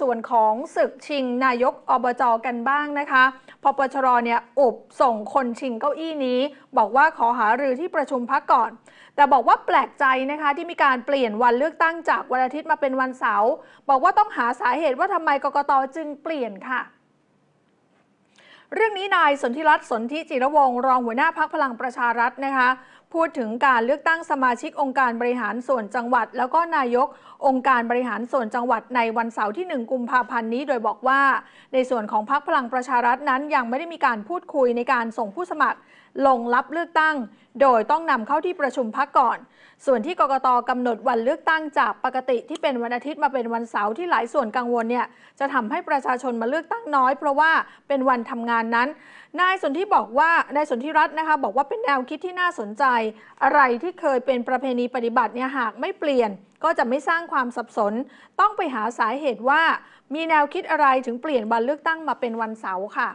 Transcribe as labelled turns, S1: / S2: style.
S1: ส่วนของศึกชิงนายกอบจ กันบ้างนะคะพปชรเนี่ยอุบส่งคนชิงเก้าอี้นี้ บอกว่าขอหารือที่ประชุมพักก่อน แต่บอกว่าแปลกใจนะคะที่มีการเปลี่ยนวันเลือกตั้งจาก วัน อาทิตย์มาเป็นวันเสาร์บอกว่าต้องหาสาเหตุว่าทำไม กกต จึงเปลี่ยนค่ะเรื่องนี้นาย สนธิรัตน์สนธิจิรวงรองหัวหน้าพักพลังประชารัฐนะคะพูดถึงการเลือกตั้งสมาชิกองค์การบริหารส่วนจังหวัด แล้วก็นายกองค์การบริหารส่วนจังหวัด ในวันเสาร์ที่ 1 กุมภาพันธ์นี้ โดยบอกว่า ในส่วนของพักพลังประชารัฐนั้น ยังไม่ได้มีการพูดคุยในการส่งผู้สมัคร ลงรับเลือกตั้ง โดยต้องนำเข้าที่ประชุมพักก่อน ส่วนที่กกตกำหนดวันเลือกตั้งจากปกติ ที่เป็นวันอาทิตย์มาเป็นวันเสาร์ที่หลายส่วนกังวลเนี่ยจะทำให้ประชาชนมาเลือกตั้งน้อย เพราะว่าเป็นวันทำงานการนั้นนายสนธิบอกว่านายสนธิรัตน์นะคะบอกว่าเป็นแนวคิดที่น่าสนใจ อะไรที่เคยเป็นประเพณีปฏิบัติเนี่ยหากไม่เปลี่ยนก็จะไม่สร้างความสับสน ต้องไปหาสาเหตุว่ามีแนวคิดอะไรถึงเปลี่ยนวันเลือกตั้งมาเป็นวันเสาร์ค่ะ